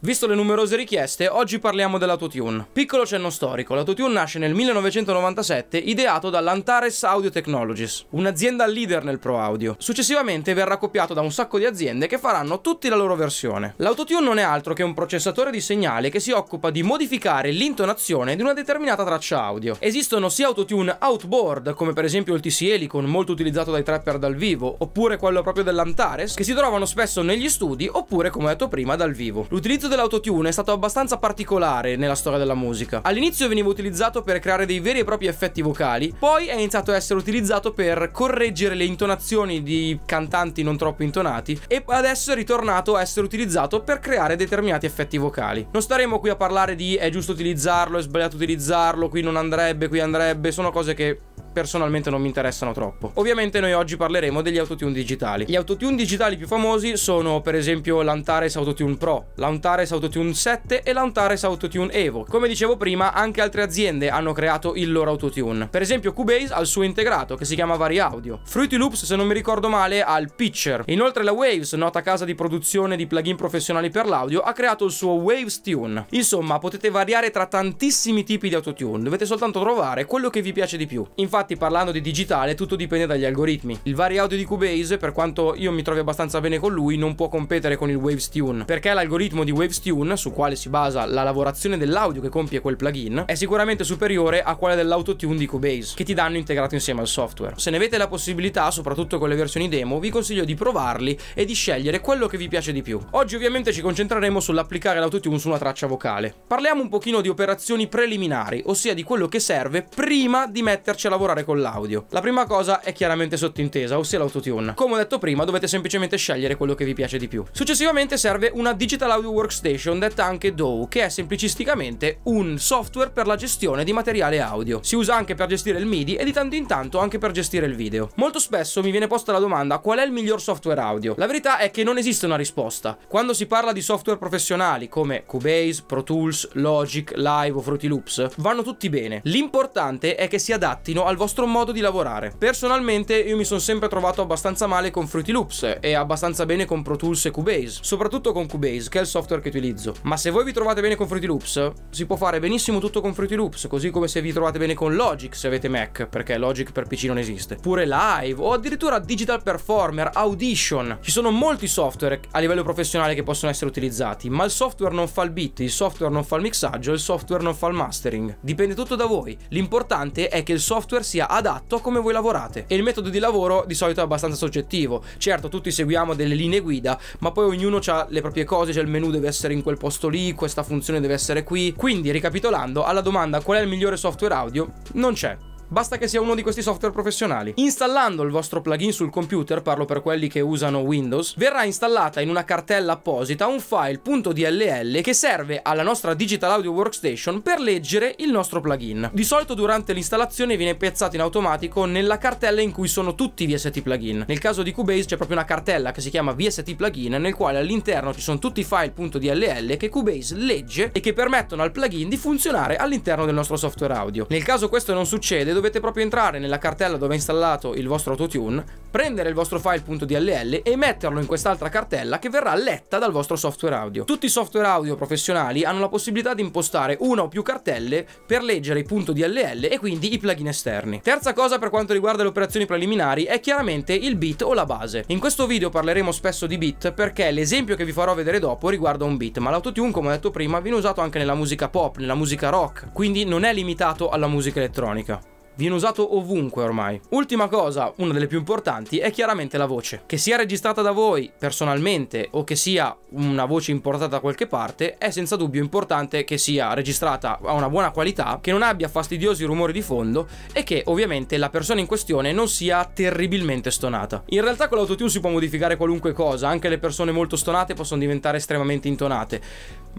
Visto le numerose richieste, oggi parliamo dell'autotune. Piccolo cenno storico, l'autotune nasce nel 1997 ideato dall'Antares Audio Technologies, un'azienda leader nel pro audio. Successivamente verrà copiato da un sacco di aziende che faranno tutti la loro versione. L'autotune non è altro che un processatore di segnale che si occupa di modificare l'intonazione di una determinata traccia audio. Esistono sia autotune outboard, come per esempio il TC Helicon, molto utilizzato dai trapper dal vivo, oppure quello proprio dell'Antares, che si trovano spesso negli studi oppure, come detto prima, dal vivo. L'utilizzo L'utilizzo dell'autotune è stato abbastanza particolare nella storia della musica. All'inizio veniva utilizzato per creare dei veri e propri effetti vocali, poi è iniziato a essere utilizzato per correggere le intonazioni di cantanti non troppo intonati e adesso è ritornato a essere utilizzato per creare determinati effetti vocali. Non staremo qui a parlare di è giusto utilizzarlo, è sbagliato utilizzarlo, qui non andrebbe, qui andrebbe, sono cose che personalmente non mi interessano troppo. Ovviamente noi oggi parleremo degli autotune digitali. Gli autotune digitali più famosi sono per esempio l'Antares Autotune Pro, l'Antares Autotune 7 e l'Antares Autotune Evo. Come dicevo prima, anche altre aziende hanno creato il loro autotune. Per esempio Cubase ha il suo integrato che si chiama Vari Audio. Fruity Loops, se non mi ricordo male, ha il Pitcher. Inoltre la Waves, nota casa di produzione di plugin professionali per l'audio, ha creato il suo Waves Tune. Insomma, potete variare tra tantissimi tipi di autotune, dovete soltanto trovare quello che vi piace di più. Infatti infatti parlando di digitale tutto dipende dagli algoritmi. Il vari audio di Cubase, per quanto io mi trovi abbastanza bene con lui, non può competere con il Waves Tune, perché l'algoritmo di Waves Tune, su quale si basa la lavorazione dell'audio che compie quel plugin, è sicuramente superiore a quello dell'autotune di Cubase, che ti danno integrato insieme al software. Se ne avete la possibilità, soprattutto con le versioni demo, vi consiglio di provarli e di scegliere quello che vi piace di più. Oggi ovviamente ci concentreremo sull'applicare l'autotune su una traccia vocale. Parliamo un pochino di operazioni preliminari, ossia di quello che serve prima di metterci a lavorare fare con l'audio. La prima cosa è chiaramente sottintesa, ossia l'autotune. Come ho detto prima, dovete semplicemente scegliere quello che vi piace di più. Successivamente serve una Digital Audio Workstation, detta anche DAW, che è semplicisticamente un software per la gestione di materiale audio. Si usa anche per gestire il MIDI e di tanto in tanto anche per gestire il video. Molto spesso mi viene posta la domanda qual è il miglior software audio? La verità è che non esiste una risposta. Quando si parla di software professionali come Cubase, Pro Tools, Logic, Live o Fruity Loops, vanno tutti bene. L'importante è che si adattino al vostro modo di lavorare. Personalmente io mi sono sempre trovato abbastanza male con Fruity Loops e abbastanza bene con Pro Tools e Cubase, soprattutto con Cubase che è il software che utilizzo. Ma se voi vi trovate bene con Fruity Loops, si può fare benissimo tutto con Fruity Loops, così come se vi trovate bene con Logic se avete Mac, perché Logic per PC non esiste. Pure Live o addirittura Digital Performer, Audition. Ci sono molti software a livello professionale che possono essere utilizzati, ma il software non fa il beat, il software non fa il mixaggio, il software non fa il mastering. Dipende tutto da voi. L'importante è che il software sia adatto a come voi lavorate. E il metodo di lavoro di solito è abbastanza soggettivo. Certo, tutti seguiamo delle linee guida, ma poi ognuno ha le proprie cose, cioè il menu deve essere in quel posto lì, questa funzione deve essere qui. Quindi, ricapitolando, alla domanda qual è il migliore software audio, non c'è. Basta che sia uno di questi software professionali. Installando il vostro plugin sul computer, parlo per quelli che usano Windows, verrà installata in una cartella apposita un file.dll che serve alla nostra Digital Audio Workstation per leggere il nostro plugin. Di solito durante l'installazione viene piazzato in automatico nella cartella in cui sono tutti i VST plugin. Nel caso di Cubase c'è proprio una cartella che si chiama VST plugin nel quale all'interno ci sono tutti i file.dll che Cubase legge e che permettono al plugin di funzionare all'interno del nostro software audio. Nel caso questo non succede dovete proprio entrare nella cartella dove è installato il vostro autotune, prendere il vostro file.dll e metterlo in quest'altra cartella che verrà letta dal vostro software audio. Tutti i software audio professionali hanno la possibilità di impostare una o più cartelle per leggere i .dll e quindi i plugin esterni. Terza cosa per quanto riguarda le operazioni preliminari è chiaramente il bit o la base. In questo video parleremo spesso di bit perché l'esempio che vi farò vedere dopo riguarda un bit, ma l'autotune come ho detto prima viene usato anche nella musica pop, nella musica rock, quindi non è limitato alla musica elettronica viene usato ovunque ormai. Ultima cosa, una delle più importanti, è chiaramente la voce. Che sia registrata da voi personalmente o che sia una voce importata da qualche parte, è senza dubbio importante che sia registrata a una buona qualità, che non abbia fastidiosi rumori di fondo e che ovviamente la persona in questione non sia terribilmente stonata. In realtà con l'autotune si può modificare qualunque cosa, anche le persone molto stonate possono diventare estremamente intonate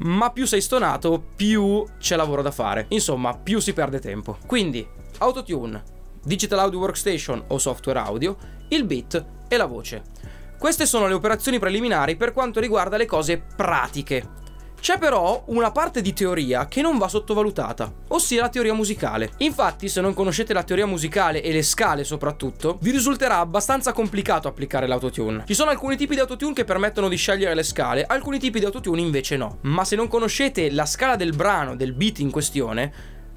ma più sei stonato, più c'è lavoro da fare. Insomma, più si perde tempo. Quindi, autotune, digital audio workstation o software audio, il beat e la voce. Queste sono le operazioni preliminari per quanto riguarda le cose pratiche. C'è però una parte di teoria che non va sottovalutata, ossia la teoria musicale. Infatti, se non conoscete la teoria musicale e le scale soprattutto, vi risulterà abbastanza complicato applicare l'autotune. Ci sono alcuni tipi di autotune che permettono di scegliere le scale, alcuni tipi di autotune invece no. Ma se non conoscete la scala del brano, del beat in questione,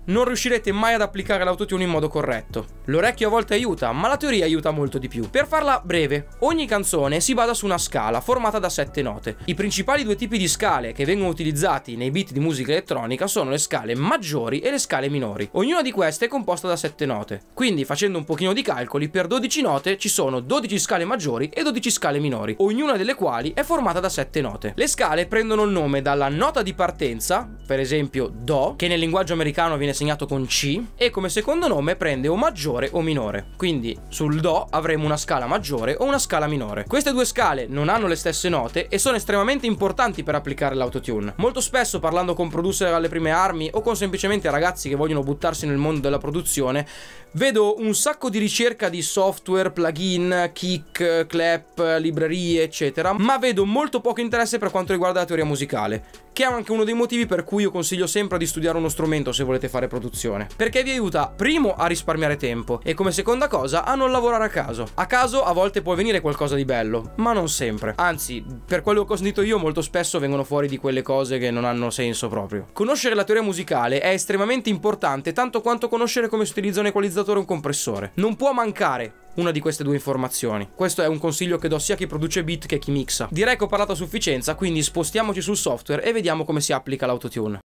non riuscirete mai ad applicare l'autotune in modo corretto. L'orecchio a volte aiuta, ma la teoria aiuta molto di più. Per farla breve, ogni canzone si basa su una scala formata da sette note. I principali due tipi di scale che vengono utilizzati nei beat di musica elettronica sono le scale maggiori e le scale minori. Ognuna di queste è composta da sette note. Quindi, facendo un pochino di calcoli, per 12 note ci sono 12 scale maggiori e 12 scale minori, ognuna delle quali è formata da sette note. Le scale prendono il nome dalla nota di partenza, per esempio Do, che nel linguaggio americano viene viene segnato con C e come secondo nome prende o maggiore o minore. Quindi sul Do avremo una scala maggiore o una scala minore. Queste due scale non hanno le stesse note e sono estremamente importanti per applicare l'autotune. Molto spesso parlando con producer alle prime armi o con semplicemente ragazzi che vogliono buttarsi nel mondo della produzione, Vedo un sacco di ricerca di software, plugin, kick, clap, librerie, eccetera, ma vedo molto poco interesse per quanto riguarda la teoria musicale, che è anche uno dei motivi per cui io consiglio sempre di studiare uno strumento se volete fare produzione, perché vi aiuta primo a risparmiare tempo e come seconda cosa a non lavorare a caso. A caso a volte può venire qualcosa di bello, ma non sempre. Anzi, per quello che ho sentito io molto spesso vengono fuori di quelle cose che non hanno senso proprio. Conoscere la teoria musicale è estremamente importante tanto quanto conoscere come si utilizzano i qualizzatori stabilizzatore e un compressore. Non può mancare una di queste due informazioni. Questo è un consiglio che do sia a chi produce beat che a chi mixa. Direi che ho parlato a sufficienza, quindi spostiamoci sul software e vediamo come si applica l'autotune.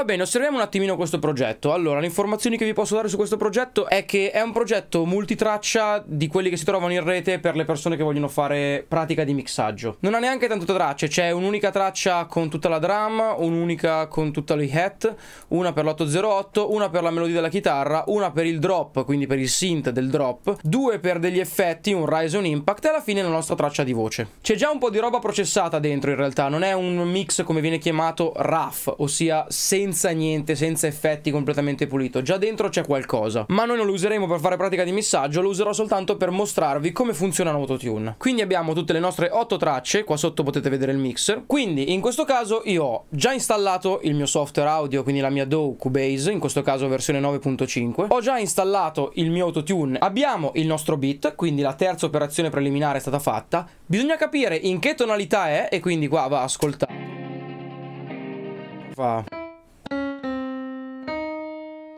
Va bene, osserviamo un attimino questo progetto. Allora, le informazioni che vi posso dare su questo progetto è che è un progetto multitraccia di quelli che si trovano in rete per le persone che vogliono fare pratica di mixaggio. Non ha neanche tante tracce, c'è un'unica traccia con tutta la drum, un'unica con tutta le hat, una per l'808, una per la melodia della chitarra, una per il drop, quindi per il synth del drop, due per degli effetti, un rise on impact e alla fine la nostra traccia di voce. C'è già un po' di roba processata dentro in realtà, non è un mix come viene chiamato RAF, ossia senza senza niente, senza effetti, completamente pulito. Già dentro c'è qualcosa. Ma noi non lo useremo per fare pratica di missaggio, lo userò soltanto per mostrarvi come funziona l'autotune. Quindi abbiamo tutte le nostre 8 tracce, qua sotto potete vedere il mixer. Quindi in questo caso io ho già installato il mio software audio, quindi la mia DAW Cubase, in questo caso versione 9.5. Ho già installato il mio autotune, abbiamo il nostro beat, quindi la terza operazione preliminare è stata fatta. Bisogna capire in che tonalità è e quindi qua va ascoltare. Fa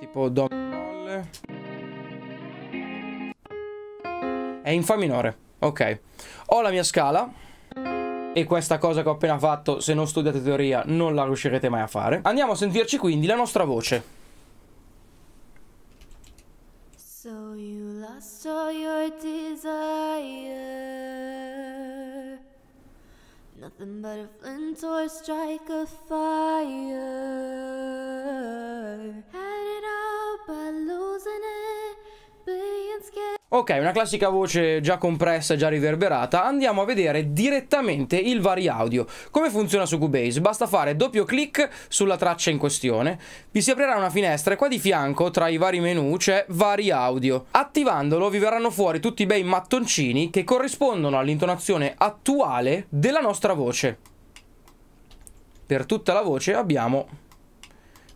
tipo do moll è in fa minore ok ho la mia scala e questa cosa che ho appena fatto se non studiate teoria non la riuscirete mai a fare andiamo a sentirci quindi la nostra voce So you lost all your desire Nothing but a flint or strike of fire Ok, una classica voce già compressa, già riverberata, andiamo a vedere direttamente il vari audio. Come funziona su Cubase? Basta fare doppio clic sulla traccia in questione, vi si aprirà una finestra e qua di fianco tra i vari menu c'è vari audio. Attivandolo vi verranno fuori tutti i bei mattoncini che corrispondono all'intonazione attuale della nostra voce. Per tutta la voce abbiamo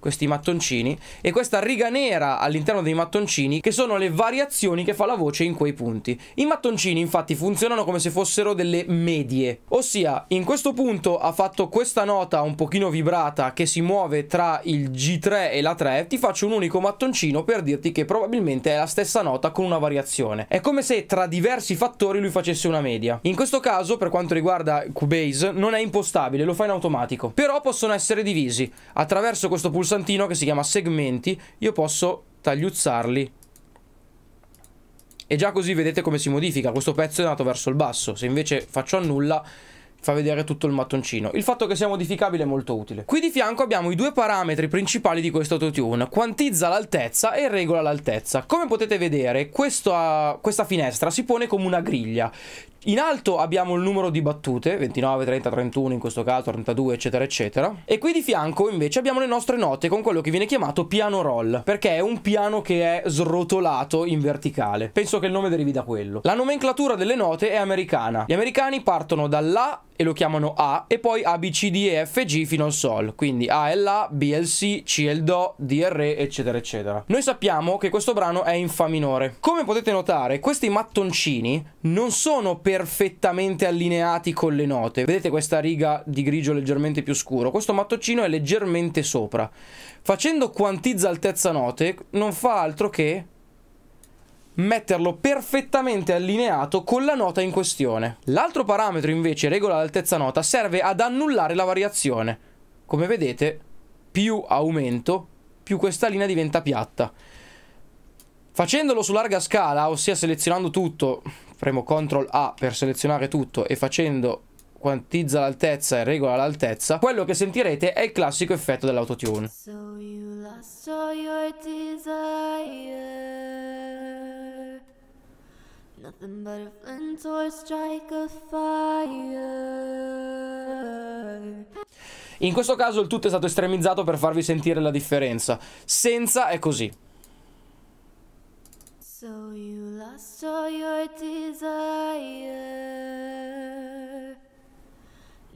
questi mattoncini, e questa riga nera all'interno dei mattoncini che sono le variazioni che fa la voce in quei punti. I mattoncini infatti funzionano come se fossero delle medie, ossia in questo punto ha fatto questa nota un pochino vibrata che si muove tra il G3 e la 3, ti faccio un unico mattoncino per dirti che probabilmente è la stessa nota con una variazione. È come se tra diversi fattori lui facesse una media. In questo caso, per quanto riguarda Cubase, non è impostabile, lo fa in automatico, però possono essere divisi attraverso questo pulsante pulsantino che si chiama segmenti, io posso tagliuzzarli. E già così vedete come si modifica, questo pezzo è nato verso il basso, se invece faccio annulla fa vedere tutto il mattoncino. Il fatto che sia modificabile è molto utile. Qui di fianco abbiamo i due parametri principali di questo autotune. Quantizza l'altezza e regola l'altezza. Come potete vedere, questa, ah, questa finestra si pone come una griglia. In alto abbiamo il numero di battute, 29, 30, 31 in questo caso, 32 eccetera eccetera. E qui di fianco invece abbiamo le nostre note con quello che viene chiamato piano roll, perché è un piano che è srotolato in verticale. Penso che il nome derivi da quello. La nomenclatura delle note è americana. Gli americani partono dall'A e lo chiamano A e poi A, B, C, D, E, F, G fino al Sol. Quindi A è l'A, B è il C, C è il Do, D è il Re, eccetera, eccetera. Noi sappiamo che questo brano è in Fa minore. Come potete notare, questi mattoncini non sono per perfettamente allineati con le note. Vedete questa riga di grigio leggermente più scuro? Questo mattoncino è leggermente sopra. Facendo quantizza altezza note non fa altro che metterlo perfettamente allineato con la nota in questione. L'altro parametro invece, regola l'altezza nota, serve ad annullare la variazione. Come vedete, più aumento, più questa linea diventa piatta. Facendolo su larga scala, ossia selezionando tutto, premo CTRL A per selezionare tutto e facendo quantizza l'altezza e regola l'altezza, quello che sentirete è il classico effetto dell'autotune. So Nothing but a flint or strike a fire. In questo caso il tutto è stato estremizzato per farvi sentire la differenza. Senza è così. So you lost all your desire.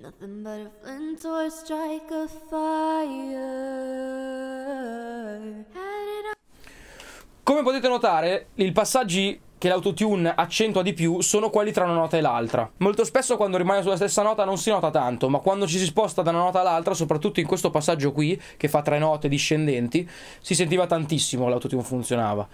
Nothing but a flint or strike of fire. Come potete notare, i passaggi che l'autotune accentua di più sono quelli tra una nota e l'altra. Molto spesso quando rimane sulla stessa nota non si nota tanto, ma quando ci si sposta da una nota all'altra, soprattutto in questo passaggio qui, che fa tre note discendenti, si sentiva tantissimo l'autotune funzionava.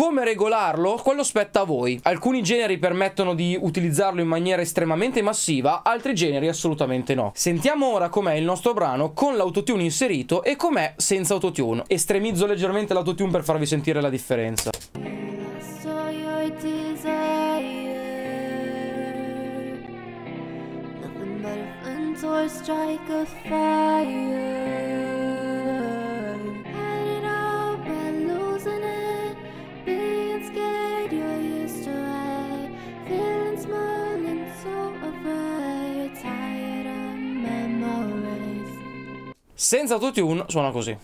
Come regolarlo? Quello spetta a voi. Alcuni generi permettono di utilizzarlo in maniera estremamente massiva, altri generi assolutamente no. Sentiamo ora com'è il nostro brano con l'autotune inserito e com'è senza autotune. Estremizzo leggermente l'autotune per farvi sentire la differenza. Or strike a fire Senza tutti un suona così.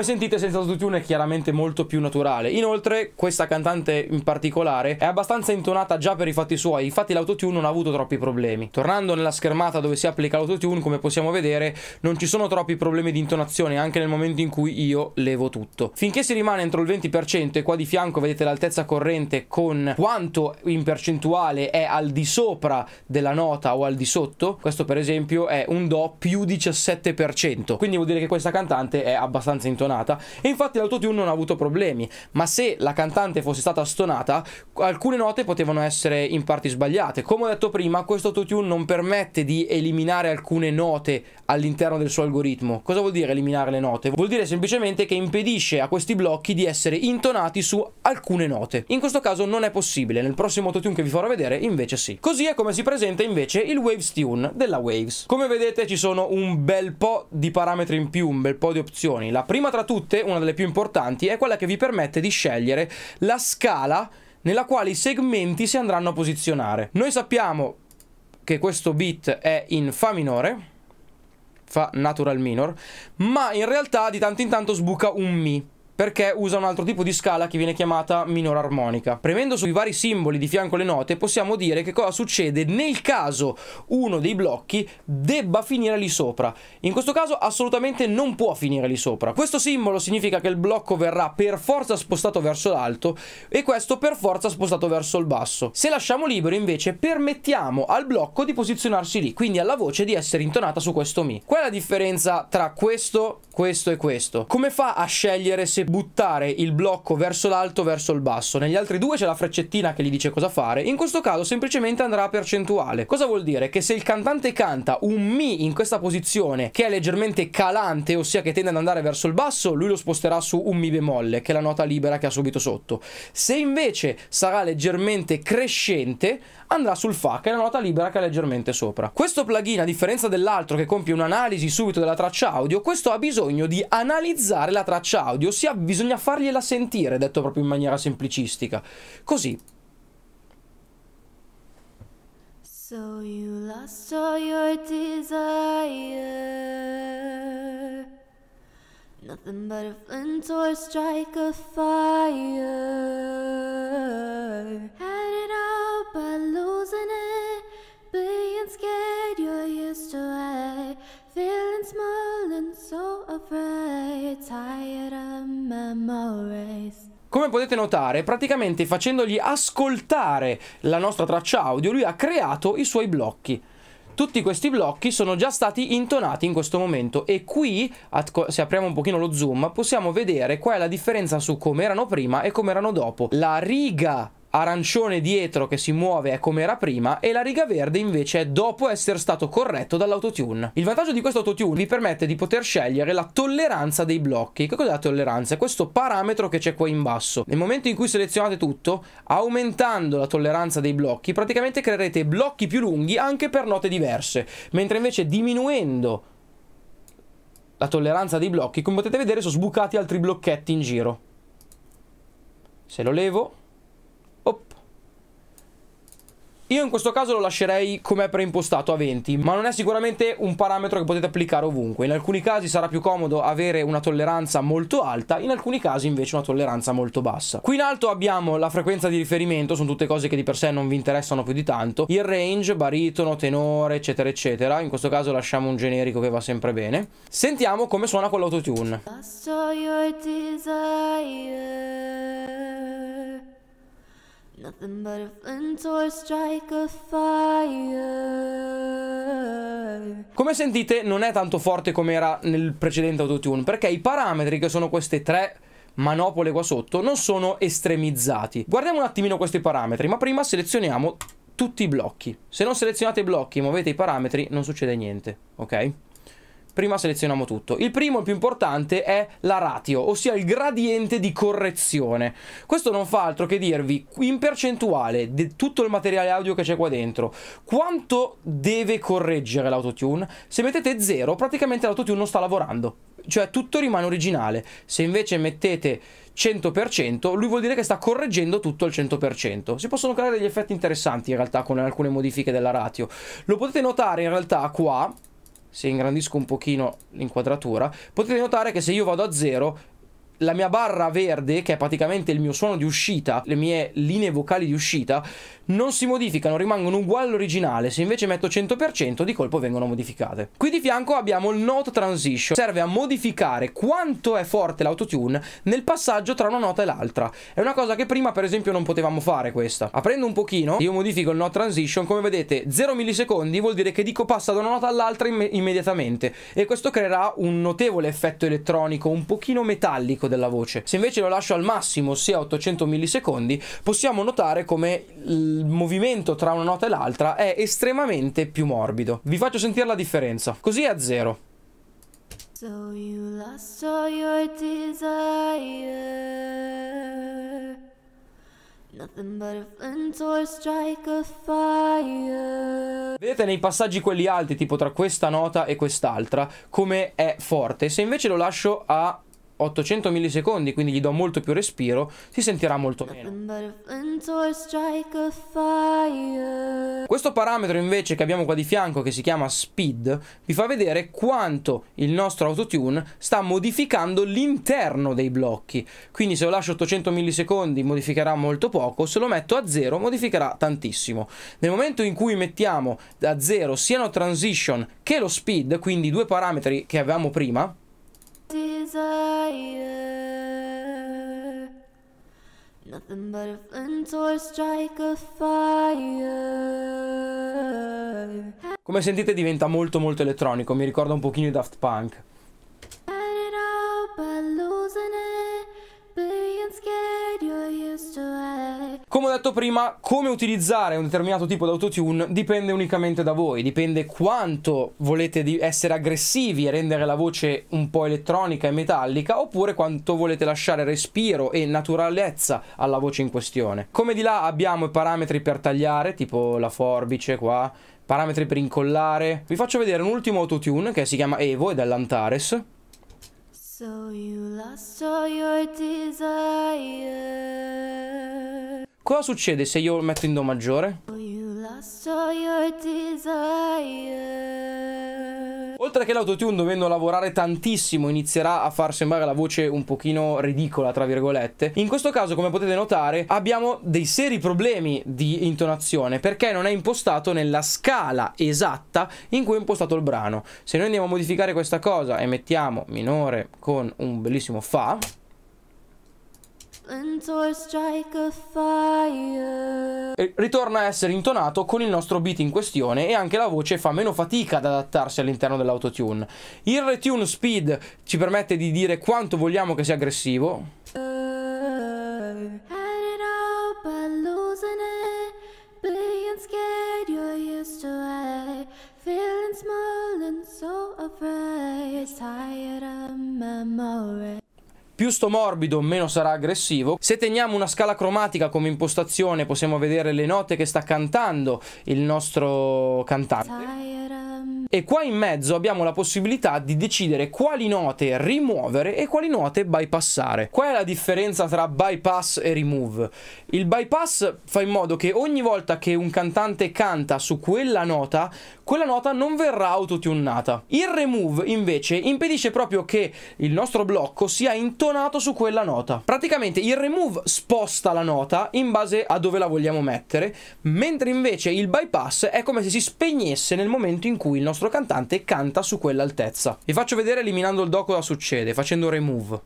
Come sentite senza autotune è chiaramente molto più naturale. Inoltre questa cantante in particolare è abbastanza intonata già per i fatti suoi, infatti l'autotune non ha avuto troppi problemi. Tornando nella schermata dove si applica l'autotune, come possiamo vedere, non ci sono troppi problemi di intonazione anche nel momento in cui io levo tutto. Finché si rimane entro il 20% e qua di fianco vedete l'altezza corrente con quanto in percentuale è al di sopra della nota o al di sotto, questo per esempio è un Do più 17%, quindi vuol dire che questa cantante è abbastanza intonata stonata e infatti l'autotune non ha avuto problemi, ma se la cantante fosse stata stonata alcune note potevano essere in parti sbagliate. Come ho detto prima, questo autotune non permette di eliminare alcune note all'interno del suo algoritmo. Cosa vuol dire eliminare le note? Vuol dire semplicemente che impedisce a questi blocchi di essere intonati su alcune note. In questo caso non è possibile, nel prossimo autotune che vi farò vedere invece sì. Così è come si presenta invece il Waves Tune della Waves. Come vedete ci sono un bel po' di parametri in più, un bel po' di opzioni. La prima tra tra tutte, una delle più importanti, è quella che vi permette di scegliere la scala nella quale i segmenti si andranno a posizionare. Noi sappiamo che questo bit è in Fa minore, Fa natural minor, ma in realtà di tanto in tanto sbuca un Mi perché usa un altro tipo di scala che viene chiamata minor armonica. Premendo sui vari simboli di fianco alle note possiamo dire che cosa succede nel caso uno dei blocchi debba finire lì sopra. In questo caso assolutamente non può finire lì sopra. Questo simbolo significa che il blocco verrà per forza spostato verso l'alto e questo per forza spostato verso il basso. Se lasciamo libero invece permettiamo al blocco di posizionarsi lì, quindi alla voce di essere intonata su questo Mi. Qual è la differenza tra questo, questo e questo? Come fa a scegliere se buttare il blocco verso l'alto, verso il basso. Negli altri due c'è la freccettina che gli dice cosa fare. In questo caso semplicemente andrà a percentuale. Cosa vuol dire? Che se il cantante canta un Mi in questa posizione che è leggermente calante, ossia che tende ad andare verso il basso, lui lo sposterà su un Mi bemolle, che è la nota libera che ha subito sotto. Se invece sarà leggermente crescente, andrà sul Fa, che è la nota libera che è leggermente sopra. Questo plugin, a differenza dell'altro che compie un'analisi subito della traccia audio, questo ha bisogno di analizzare la traccia audio, ossia bisogna fargliela sentire, detto proprio in maniera semplicistica. Così. So you lost all your desire. Nothing but a flint or strike of fire. Had it all by losing it, being scared you're used to it. Feeling small and so afraid, tired of memories. Come potete notare, praticamente facendogli ascoltare la nostra traccia audio, lui ha creato i suoi blocchi. Tutti questi blocchi sono già stati intonati in questo momento e qui, se apriamo un pochino lo zoom, possiamo vedere qual è la differenza su come erano prima e come erano dopo. La riga arancione dietro che si muove è come era prima e la riga verde invece è dopo essere stato corretto dall'autotune. Il vantaggio di questo autotune vi permette di poter scegliere la tolleranza dei blocchi. Che cos'è la tolleranza? È questo parametro che c'è qua in basso. Nel momento in cui selezionate tutto, aumentando la tolleranza dei blocchi, praticamente creerete blocchi più lunghi anche per note diverse, mentre invece diminuendo la tolleranza dei blocchi, come potete vedere sono sbucati altri blocchetti in giro. Se lo levo, Io in questo caso lo lascerei come preimpostato a 20, ma non è sicuramente un parametro che potete applicare ovunque. In alcuni casi sarà più comodo avere una tolleranza molto alta, in alcuni casi invece una tolleranza molto bassa. Qui in alto abbiamo la frequenza di riferimento, sono tutte cose che di per sé non vi interessano più di tanto, il range, baritono, tenore, eccetera, eccetera. In questo caso lasciamo un generico che va sempre bene. Sentiamo come suona con l'autotune. I saw your desire. Nothing but a flint or strike of fire. Come sentite non è tanto forte come era nel precedente autotune perché i parametri che sono queste tre manopole qua sotto non sono estremizzati. Guardiamo un attimino questi parametri ma prima selezioniamo tutti i blocchi. Se non selezionate i blocchi e muovete i parametri non succede niente, ok? prima selezioniamo tutto. Il primo, il più importante, è la ratio, ossia il gradiente di correzione. Questo non fa altro che dirvi in percentuale di tutto il materiale audio che c'è qua dentro quanto deve correggere l'autotune. Se mettete 0, praticamente l'autotune non sta lavorando. Cioè tutto rimane originale. Se invece mettete 100%, lui vuol dire che sta correggendo tutto al 100%. Si possono creare degli effetti interessanti in realtà con alcune modifiche della ratio. Lo potete notare in realtà qua se ingrandisco un pochino l'inquadratura, potete notare che se io vado a 0 la mia barra verde, che è praticamente il mio suono di uscita, le mie linee vocali di uscita, non si modificano, rimangono uguali all'originale. Se invece metto 100%, di colpo vengono modificate. Qui di fianco abbiamo il note transition. Serve a modificare quanto è forte l'autotune nel passaggio tra una nota e l'altra. È una cosa che prima, per esempio, non potevamo fare questa. Aprendo un pochino, io modifico il note transition. Come vedete, 0 millisecondi vuol dire che dico passa da una nota all'altra imme immediatamente. E questo creerà un notevole effetto elettronico, un pochino metallico della voce. Se invece lo lascio al massimo, ossia 800 millisecondi, possiamo notare come il movimento tra una nota e l'altra è estremamente più morbido. Vi faccio sentire la differenza. Così è a zero. So you lost all your desire. Nothing but a flint or strike a fire. Vedete nei passaggi quelli alti, tipo tra questa nota e quest'altra, come è forte. Se invece lo lascio a 800 millisecondi, quindi gli do molto più respiro, si sentirà molto meno. Questo parametro invece che abbiamo qua di fianco, che si chiama speed, vi fa vedere quanto il nostro autotune sta modificando l'interno dei blocchi. Quindi se lo lascio 800 millisecondi modificherà molto poco, se lo metto a 0 modificherà tantissimo. Nel momento in cui mettiamo a 0 siano transition che lo speed, quindi due parametri che avevamo prima, desire. Nothing but a flint or strike a fire. Come sentite diventa molto molto elettronico, mi ricorda un pochino i Daft Punk. Come ho detto prima, come utilizzare un determinato tipo di autotune dipende unicamente da voi, dipende quanto volete essere aggressivi e rendere la voce un po' elettronica e metallica, oppure quanto volete lasciare respiro e naturalezza alla voce in questione. Come di là abbiamo i parametri per tagliare, tipo la forbice qua, parametri per incollare. Vi faccio vedere un ultimo autotune che si chiama Evo ed è l'Antares. So you lost all your desire. Cosa succede se io metto in Do maggiore? Oltre che l'autotune dovendo lavorare tantissimo inizierà a far sembrare la voce un pochino ridicola tra virgolette In questo caso come potete notare abbiamo dei seri problemi di intonazione Perché non è impostato nella scala esatta in cui è impostato il brano Se noi andiamo a modificare questa cosa e mettiamo minore con un bellissimo Fa e ritorna a essere intonato con il nostro beat in questione e anche la voce fa meno fatica ad adattarsi all'interno dell'autotune. Il retune speed ci permette di dire quanto vogliamo che sia aggressivo. Uh, Feeling small and so afraid, tired of memory più sto morbido meno sarà aggressivo. Se teniamo una scala cromatica come impostazione possiamo vedere le note che sta cantando il nostro cantante. E qua in mezzo abbiamo la possibilità di decidere quali note rimuovere e quali note bypassare. Qual è la differenza tra bypass e remove? Il bypass fa in modo che ogni volta che un cantante canta su quella nota, quella nota non verrà autotunnata. Il remove invece impedisce proprio che il nostro blocco sia intonato su quella nota. Praticamente il remove sposta la nota in base a dove la vogliamo mettere, mentre invece il bypass è come se si spegnesse nel momento in cui il nostro nostro cantante canta su quell'altezza. Vi faccio vedere eliminando il do cosa succede, facendo remove.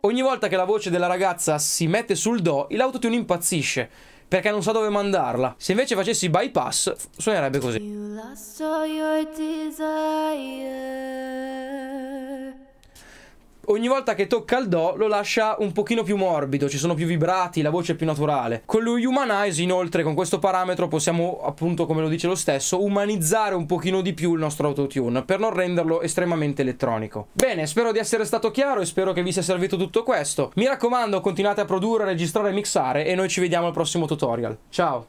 Ogni volta che la voce della ragazza si mette sul do, l'autotune impazzisce perché non sa dove mandarla. Se invece facessi bypass, suonerebbe così ogni volta che tocca il do lo lascia un pochino più morbido, ci sono più vibrati, la voce è più naturale. Con lo humanize inoltre con questo parametro possiamo appunto come lo dice lo stesso umanizzare un pochino di più il nostro autotune per non renderlo estremamente elettronico. Bene, spero di essere stato chiaro e spero che vi sia servito tutto questo. Mi raccomando continuate a produrre, registrare e mixare e noi ci vediamo al prossimo tutorial. Ciao!